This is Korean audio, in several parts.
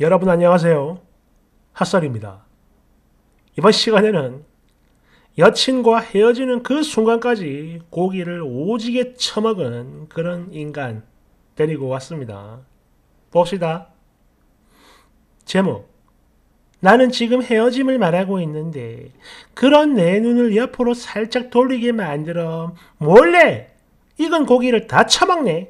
여러분 안녕하세요. 핫설입니다. 이번 시간에는 여친과 헤어지는 그 순간까지 고기를 오지게 처먹은 그런 인간 데리고 왔습니다. 봅시다. 제목 나는 지금 헤어짐을 말하고 있는데 그런 내 눈을 옆으로 살짝 돌리게 만들어 몰래 익은 고기를 다 처먹네.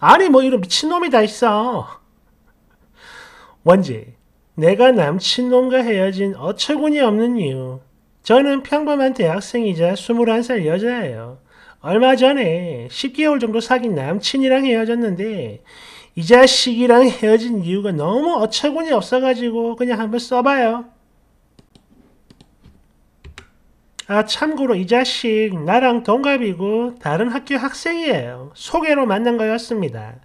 아니 뭐 이런 미친놈이 다 있어. 뭔지 내가 남친놈과 헤어진 어처구니 없는 이유. 저는 평범한 대학생이자 21살 여자예요. 얼마 전에 10개월 정도 사귄 남친이랑 헤어졌는데 이 자식이랑 헤어진 이유가 너무 어처구니 없어가지고 그냥 한번 써봐요. 아 참고로 이 자식 나랑 동갑이고 다른 학교 학생이에요. 소개로 만난 거였습니다.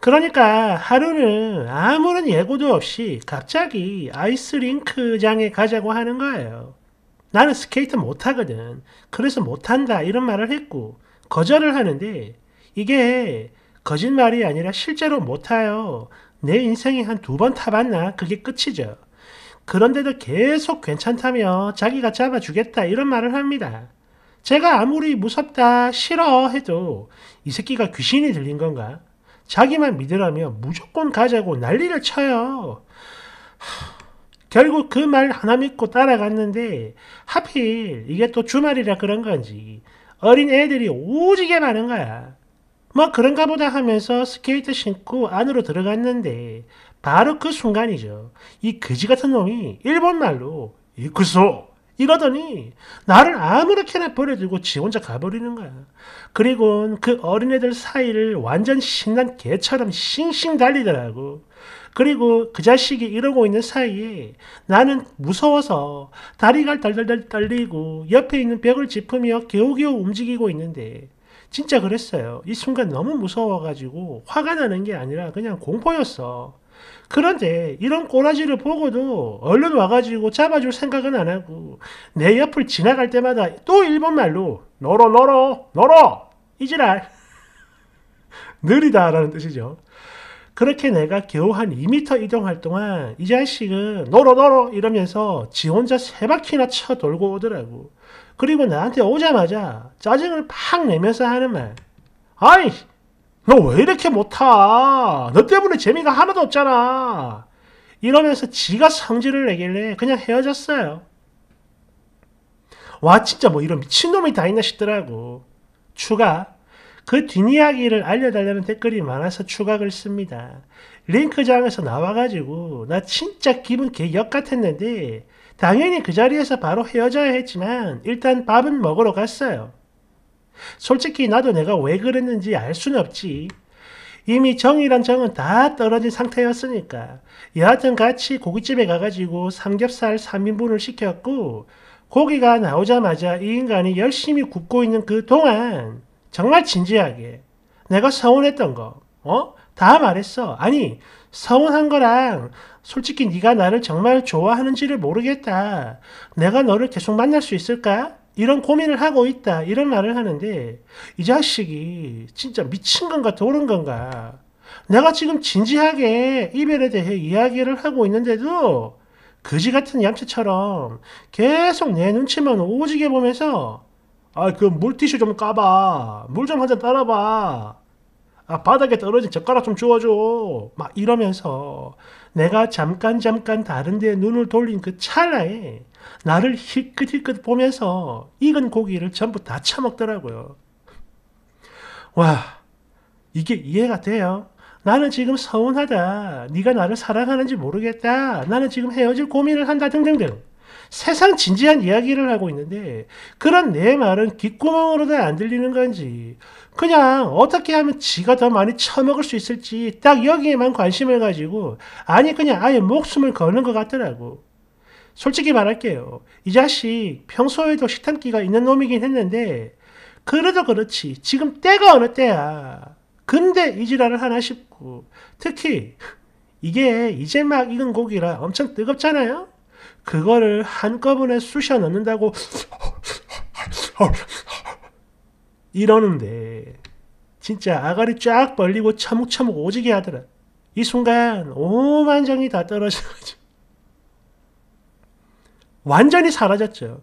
그러니까 하루는 아무런 예고도 없이 갑자기 아이스링크장에 가자고 하는 거예요. 나는 스케이트 못하거든. 그래서 못한다. 이런 말을 했고, 거절을 하는데, 이게 거짓말이 아니라 실제로 못타요. 내 인생에 한 두 번 타봤나? 그게 끝이죠. 그런데도 계속 괜찮다며 자기가 잡아주겠다. 이런 말을 합니다. 제가 아무리 무섭다, 싫어 해도 이 새끼가 귀신이 들린 건가? 자기만 믿으라면 무조건 가자고 난리를 쳐요. 결국 그 말 하나 믿고 따라갔는데 하필 이게 또 주말이라 그런 건지 어린 애들이 오지게 많은 거야. 뭐 그런가 보다 하면서 스케이트 신고 안으로 들어갔는데 바로 그 순간이죠. 이 거지 같은 놈이 일본말로 이쿠소 이러더니 나를 아무렇게나 버려두고 지 혼자 가버리는 거야. 그리고 그 어린애들 사이를 완전 신난 개처럼 싱싱 달리더라고. 그리고 그 자식이 이러고 있는 사이에 나는 무서워서 다리가 덜덜덜 떨리고 옆에 있는 벽을 짚으며 겨우겨우 움직이고 있는데 진짜 그랬어요. 이 순간 너무 무서워가지고 화가 나는 게 아니라 그냥 공포였어. 그런데 이런 꼬라지를 보고도 얼른 와가지고 잡아줄 생각은 안 하고 내 옆을 지나갈 때마다 또 일본말로 너로 너로 너로 이지랄 느리다 라는 뜻이죠. 그렇게 내가 겨우 한2미터 이동할 동안 이 자식은 너로 너로 이러면서 지 혼자 세 바퀴나 쳐 돌고 오더라고. 그리고 나한테 오자마자 짜증을 팍 내면서 하는 말. 아이 너왜 이렇게 못하? 너 때문에 재미가 하나도 없잖아. 이러면서 지가 성질을 내길래 그냥 헤어졌어요. 와 진짜 뭐 이런 미친놈이 다 있나 싶더라고. 추가 그 뒷이야기를 알려달라는 댓글이 많아서 추가글 씁니다. 링크장에서 나와가지고 나 진짜 기분 개 역 같았는데 당연히 그 자리에서 바로 헤어져야 했지만 일단 밥은 먹으러 갔어요. 솔직히 나도 내가 왜 그랬는지 알 수는 없지. 이미 정이란 정은 다 떨어진 상태였으니까. 여하튼 같이 고깃집에 가가지고 삼겹살 3인분을 시켰고, 고기가 나오자마자 이 인간이 열심히 굽고 있는 그 동안, 정말 진지하게, 내가 서운했던 거, 어? 다 말했어. 아니, 서운한 거랑 솔직히 네가 나를 정말 좋아하는지를 모르겠다. 내가 너를 계속 만날 수 있을까? 이런 고민을 하고 있다 이런 말을 하는데 이 자식이 진짜 미친 건가 도른 건가 내가 지금 진지하게 이별에 대해 이야기를 하고 있는데도 거지 같은 얌체처럼 계속 내 눈치만 오지게 보면서 아그 물티슈 좀 까봐 물 좀 한 잔 따라봐 아 바닥에 떨어진 젓가락 좀 주워줘 막 이러면서 내가 잠깐 잠깐 다른 데 눈을 돌린 그 찰나에 나를 힐끗힐끗 보면서 익은 고기를 전부 다 처먹더라고요. 와, 이게 이해가 돼요? 나는 지금 서운하다. 네가 나를 사랑하는지 모르겠다. 나는 지금 헤어질 고민을 한다. 등등등. 세상 진지한 이야기를 하고 있는데 그런 내 말은 귓구멍으로도 안 들리는 건지 그냥 어떻게 하면 지가 더 많이 처먹을 수 있을지 딱 여기에만 관심을 가지고 아니 그냥 아예 목숨을 거는 것 같더라고. 솔직히 말할게요. 이 자식 평소에도 식탐기가 있는 놈이긴 했는데 그래도 그렇지 지금 때가 어느 때야. 근데 이 지랄을 하나 싶고 특히 이게 이제 막 익은 고기라 엄청 뜨겁잖아요. 그거를 한꺼번에 쑤셔 넣는다고 이러는데 진짜 아가리 쫙 벌리고 처묵처묵 오지게 하더라. 이 순간 오만정이 다 떨어져가지고 완전히 사라졌죠.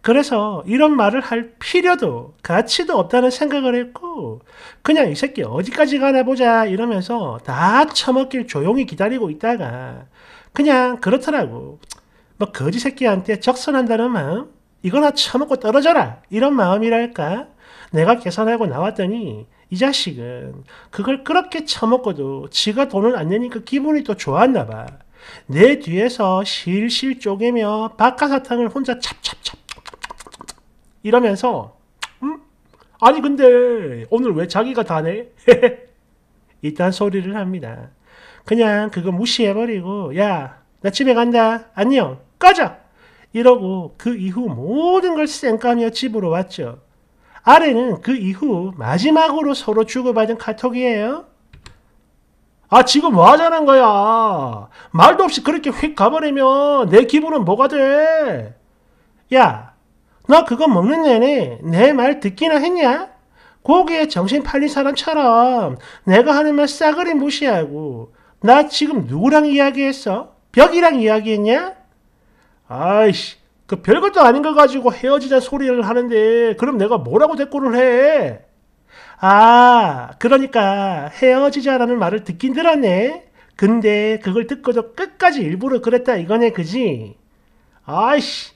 그래서 이런 말을 할 필요도 가치도 없다는 생각을 했고 그냥 이 새끼 어디까지 가나 보자 이러면서 다 처먹길 조용히 기다리고 있다가 그냥 그렇더라고 뭐 거지 새끼한테 적선한다는 마음 이거나 처먹고 떨어져라 이런 마음이랄까 내가 계산하고 나왔더니 이 자식은 그걸 그렇게 처먹고도 지가 돈을 안 내니까 기분이 또 좋았나 봐내 뒤에서 실실 쪼개며 박하사탕을 혼자 찹찹찹 이러면서 음? 아니 근데 오늘 왜 자기가 다네? 이딴 소리를 합니다. 그냥 그거 무시해버리고 야 나 집에 간다 안녕 꺼져 이러고 그 이후 모든 걸 쌩까며 집으로 왔죠. 아래는 그 이후 마지막으로 서로 주고받은 카톡이에요. 아 지금 뭐 하자는 거야? 말도 없이 그렇게 휙 가버리면 내 기분은 뭐가 돼? 야, 너 그거 먹는 내내 내 말 듣기나 했냐? 고기에 정신 팔린 사람처럼 내가 하는 말 싸그리 무시하고 나 지금 누구랑 이야기했어? 벽이랑 이야기했냐? 아이씨, 그 별것도 아닌 걸 가지고 헤어지자 소리를 하는데 그럼 내가 뭐라고 대꾸를 해? 아, 그러니까 헤어지자라는 말을 듣긴 들었네. 근데 그걸 듣고도 끝까지 일부러 그랬다 이거네 그지? 아이씨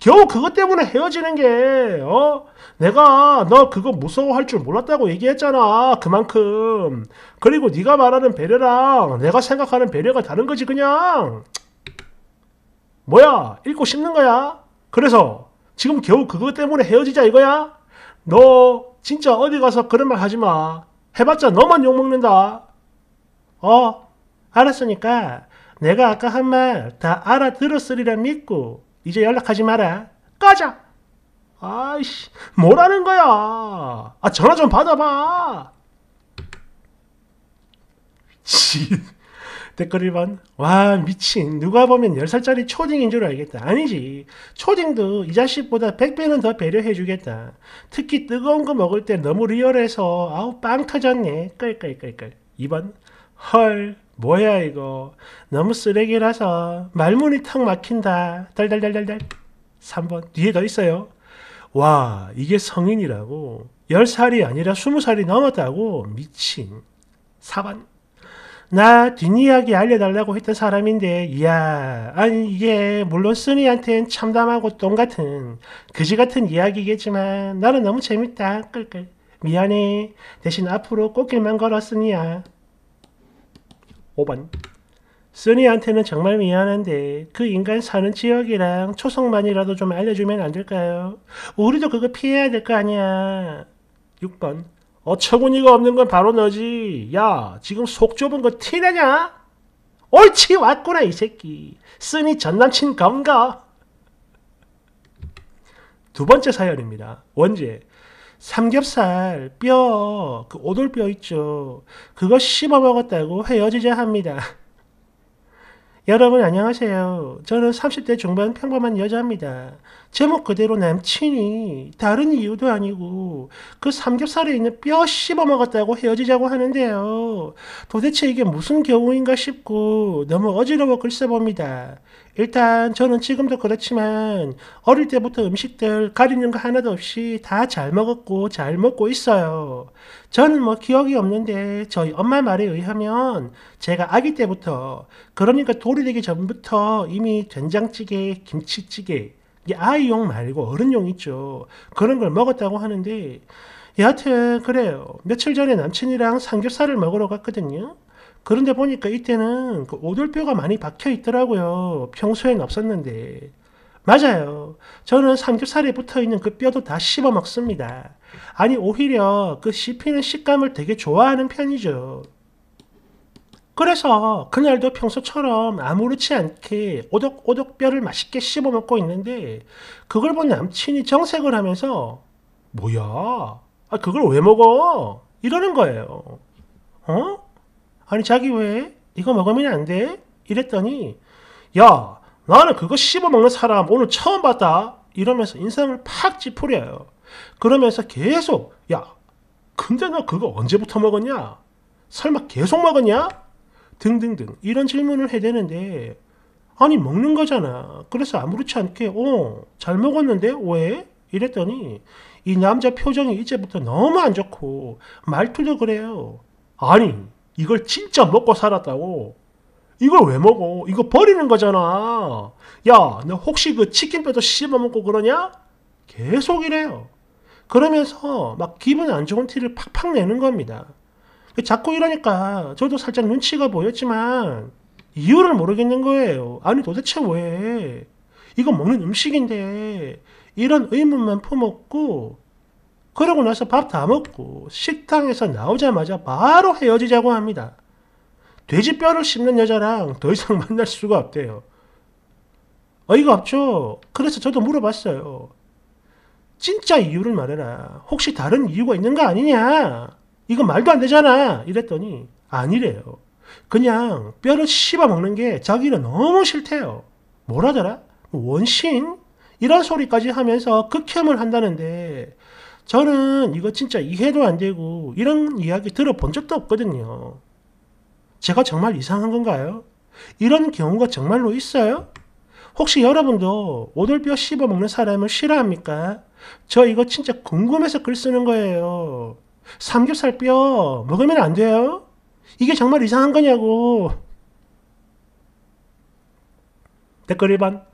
겨우 그것 때문에 헤어지는 게 어? 내가 너 그거 무서워할 줄 몰랐다고 얘기했잖아 그만큼 그리고 네가 말하는 배려랑 내가 생각하는 배려가 다른 거지 그냥 뭐야 읽고 싶는 거야 그래서 지금 겨우 그것 때문에 헤어지자 이거야? 너 진짜 어디 가서 그런 말 하지 마 해봤자 너만 욕먹는다 어? 알았으니까 내가 아까 한 말 다 알아들었으리라 믿고 이제 연락하지 마라. 꺼져. 아이씨, 뭐라는 거야? 아, 전화 좀 받아봐. 진. 댓글 1번. 와, 미친. 누가 보면 10살짜리 초딩인 줄 알겠다. 아니지. 초딩도 이 자식보다 100배는 더 배려해주겠다. 특히 뜨거운 거 먹을 때 너무 리얼해서, 아우, 빵 터졌네. 끌끌끌끌. 2번 헐 뭐야 이거 너무 쓰레기라서 말문이 턱 막힌다 달달달달달 3번 뒤에더 있어요 와 이게 성인이라고 10살이 아니라 20살이 넘었다고 미친 4번 나 뒷이야기 알려달라고 했던 사람인데 이야 아니 이게 물론 쓰니한테는 참담하고 똥같은 그지같은 이야기겠지만 나는 너무 재밌다 끌끌 미안해. 대신 앞으로 꽃길만 걸었으니야 5번 쓰니한테는 정말 미안한데 그 인간 사는 지역이랑 초성만이라도 좀 알려주면 안 될까요? 우리도 그거 피해야 될 거 아니야. 6번 어처구니가 없는 건 바로 너지. 야 지금 속 좁은 거 티나냐? 옳지 왔구나 이 새끼. 쓰니 전남친 검거. 두 번째 사연입니다. 원제 삼겹살, 뼈, 그 오돌뼈 있죠. 그거 씹어 먹었다고 헤어지자 합니다. 여러분 안녕하세요. 저는 30대 중반 평범한 여자입니다. 제목 그대로 남친이 다른 이유도 아니고 그 삼겹살에 있는 뼈 씹어 먹었다고 헤어지자고 하는데요. 도대체 이게 무슨 경우인가 싶고 너무 어지러워 글쎄 봅니다. 일단 저는 지금도 그렇지만 어릴 때부터 음식들 가리는 거 하나도 없이 다 잘 먹었고 잘 먹고 있어요. 저는 뭐 기억이 없는데 저희 엄마 말에 의하면 제가 아기 때부터 그러니까 돌이 되기 전부터 이미 된장찌개, 김치찌개 이게 아이용 말고 어른용 있죠. 그런 걸 먹었다고 하는데 여하튼 그래요. 며칠 전에 남친이랑 삼겹살을 먹으러 갔거든요. 그런데 보니까 이때는 그 오돌뼈가 많이 박혀 있더라고요. 평소엔 없었는데. 맞아요. 저는 삼겹살에 붙어 있는 그 뼈도 다 씹어 먹습니다. 아니, 오히려 그 씹히는 식감을 되게 좋아하는 편이죠. 그래서 그날도 평소처럼 아무렇지 않게 오독오독 뼈를 맛있게 씹어 먹고 있는데 그걸 본 남친이 정색을 하면서 뭐야? 아, 그걸 왜 먹어? 이러는 거예요. 어? 아니 자기 왜 이거 먹으면 안 돼? 이랬더니 야 나는 그거 씹어먹는 사람 오늘 처음 봤다 이러면서 인상을 팍 찌푸려요. 그러면서 계속 야 근데 너 그거 언제부터 먹었냐? 설마 계속 먹었냐? 등등등 이런 질문을 해대는데 아니 먹는 거잖아. 그래서 아무렇지 않게 어 잘 먹었는데 왜? 이랬더니 이 남자 표정이 이제부터 너무 안 좋고 말투도 그래요. 아니 이걸 진짜 먹고 살았다고. 이걸 왜 먹어? 이거 버리는 거잖아. 야, 너 혹시 그 치킨뼈도 씹어먹고 그러냐? 계속 이래요. 그러면서 막 기분 안 좋은 티를 팍팍 내는 겁니다. 자꾸 이러니까 저도 살짝 눈치가 보였지만 이유를 모르겠는 거예요. 아니 도대체 왜? 이거 먹는 음식인데 이런 의문만 품었고 그러고 나서 밥 다 먹고 식당에서 나오자마자 바로 헤어지자고 합니다. 돼지뼈를 씹는 여자랑 더 이상 만날 수가 없대요. 어이가 없죠? 그래서 저도 물어봤어요. 진짜 이유를 말해라. 혹시 다른 이유가 있는 거 아니냐? 이거 말도 안 되잖아. 이랬더니 아니래요. 그냥 뼈를 씹어 먹는 게 자기는 너무 싫대요. 뭐라더라? 원신? 이런 소리까지 하면서 극혐을 한다는데 저는 이거 진짜 이해도 안 되고 이런 이야기 들어본 적도 없거든요. 제가 정말 이상한 건가요? 이런 경우가 정말로 있어요? 혹시 여러분도 오돌뼈 씹어먹는 사람을 싫어합니까? 저 이거 진짜 궁금해서 글 쓰는 거예요. 삼겹살 뼈 먹으면 안 돼요? 이게 정말 이상한 거냐고. 댓글 1번.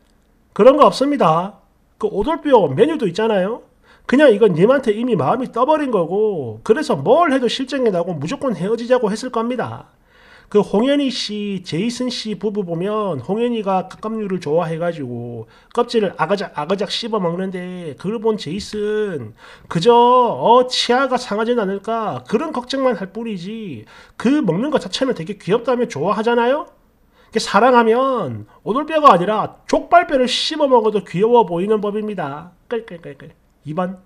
그런 거 없습니다. 그 오돌뼈 메뉴도 있잖아요. 그냥 이건 님한테 이미 마음이 떠버린 거고 그래서 뭘 해도 실증이 나고 무조건 헤어지자고 했을 겁니다. 그 홍현희 씨, 제이슨 씨 부부 보면 홍현희가 갑각류를 좋아해가지고 껍질을 아가작 아가작 씹어 먹는데 그걸 본 제이슨 그저 어 치아가 상하진 않을까 그런 걱정만 할 뿐이지 그 먹는 것 자체는 되게 귀엽다며 좋아하잖아요. 사랑하면 오돌뼈가 아니라 족발뼈를 씹어 먹어도 귀여워 보이는 법입니다. 끌끌끌끌. 2번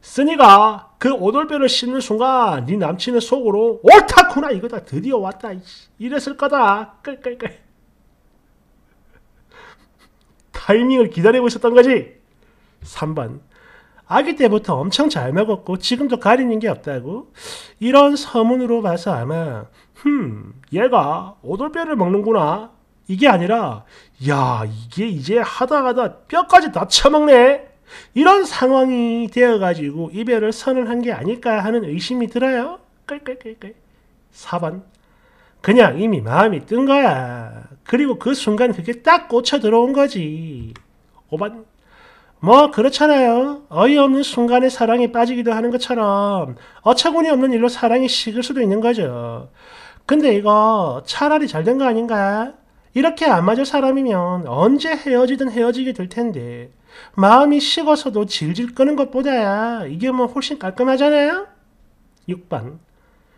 쓰니가 그 오돌뼈를 씻는 순간 네 남친의 속으로 옳다구나 이거다 드디어 왔다 이랬을 거다 끌끌끌 타이밍을 기다리고 있었던 거지 3번 아기 때부터 엄청 잘 먹었고 지금도 가리는 게 없다고 이런 서문으로 봐서 아마 흠 얘가 오돌뼈를 먹는구나 이게 아니라 야 이게 이제 하다하다 뼈까지 다 처먹네 이런 상황이 되어가지고 이별을 선언한 게 아닐까 하는 의심이 들어요. 끌끌끌끌. 4번. 그냥 이미 마음이 뜬 거야. 그리고 그 순간 그게 딱 꽂혀 들어온 거지. 5번. 뭐 그렇잖아요. 어이없는 순간에 사랑에 빠지기도 하는 것처럼 어처구니 없는 일로 사랑이 식을 수도 있는 거죠. 근데 이거 차라리 잘 된 거 아닌가? 이렇게 안 맞을 사람이면 언제 헤어지든 헤어지게 될 텐데 마음이 식어서도 질질 끄는 것보다야 이게 뭐 훨씬 깔끔하잖아요? 6번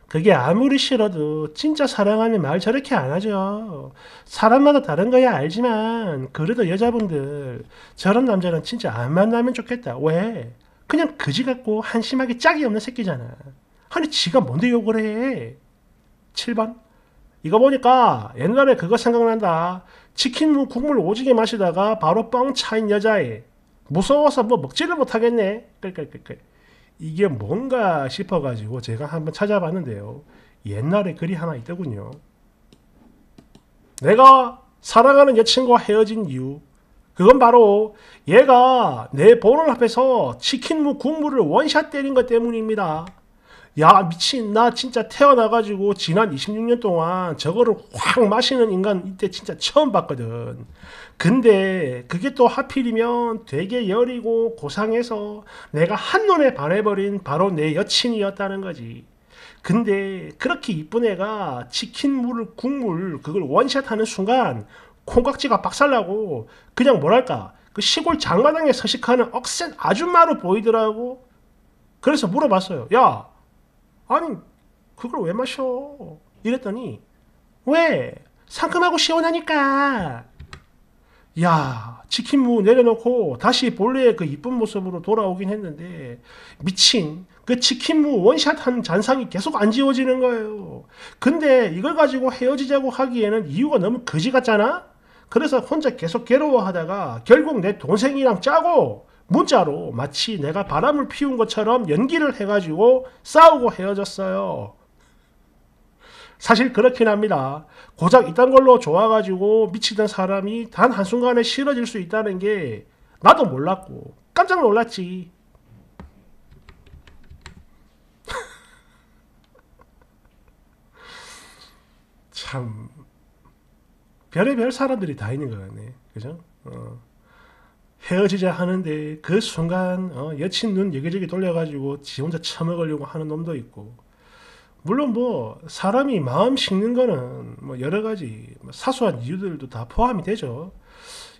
그게 아무리 싫어도 진짜 사랑하면 말 저렇게 안 하죠. 사람마다 다른 거야 알지만 그래도 여자분들 저런 남자는 진짜 안 만나면 좋겠다. 왜? 그냥 그지 같고 한심하게 짝이 없는 새끼잖아. 아니 지가 뭔데 욕을 해? 7번 이거 보니까 옛날에 그거 생각난다. 치킨 국물 오지게 마시다가 바로 뻥 차인 여자애. 무서워서 뭐 먹지를 못하겠네. 끌끌끌끌. 이게 뭔가 싶어가지고 제가 한번 찾아봤는데요. 옛날에 글이 하나 있더군요. 내가 사랑하는 여친과 헤어진 이유. 그건 바로 얘가 내 보는 앞에서 치킨 국물을 원샷 때린 것 때문입니다. 야 미친 나 진짜 태어나가지고 지난 26년 동안 저거를 확 마시는 인간 이때 진짜 처음 봤거든 근데 그게 또 하필이면 되게 여리고 고상해서 내가 한눈에 반해버린 바로 내 여친이었다는 거지 근데 그렇게 이쁜 애가 치킨물 국물 그걸 원샷하는 순간 콩깍지가 박살나고 그냥 뭐랄까 그 시골 장마당에 서식하는 억센 아줌마로 보이더라고 그래서 물어봤어요 야 아니 그걸 왜 마셔? 이랬더니 왜? 상큼하고 시원하니까. 야 치킨무 내려놓고 다시 본래의 그 이쁜 모습으로 돌아오긴 했는데 미친 그 치킨무 원샷한 잔상이 계속 안 지워지는 거예요. 근데 이걸 가지고 헤어지자고 하기에는 이유가 너무 거지 같잖아? 그래서 혼자 계속 괴로워하다가 결국 내 동생이랑 짜고 문자로 마치 내가 바람을 피운 것처럼 연기를 해가지고 싸우고 헤어졌어요. 사실 그렇긴 합니다. 고작 이딴 걸로 좋아가지고 미치던 사람이 단 한순간에 싫어질 수 있다는 게 나도 몰랐고 깜짝 놀랐지. 참 별의별 사람들이 다 있는 거 같네. 그죠? 어. 헤어지자 하는데 그 순간 어, 여친 눈 여기저기 돌려가지고 지 혼자 처먹으려고 하는 놈도 있고 물론 뭐 사람이 마음 식는 거는 뭐 여러 가지 뭐 사소한 이유들도 다 포함이 되죠.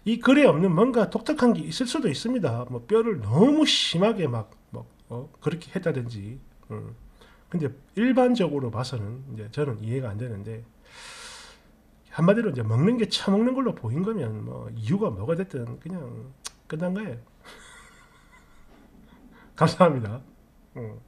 이 글에 없는 뭔가 독특한 게 있을 수도 있습니다. 뭐 뼈를 너무 심하게 막, 막 뭐, 어, 그렇게 했다든지. 음. 근데 일반적으로 봐서는 이제 저는 이해가 안 되는데 한마디로 이제 먹는 게 처먹는 걸로 보인 거면 뭐 이유가 뭐가 됐든 그냥 끝난 거예요. 감사합니다. 음.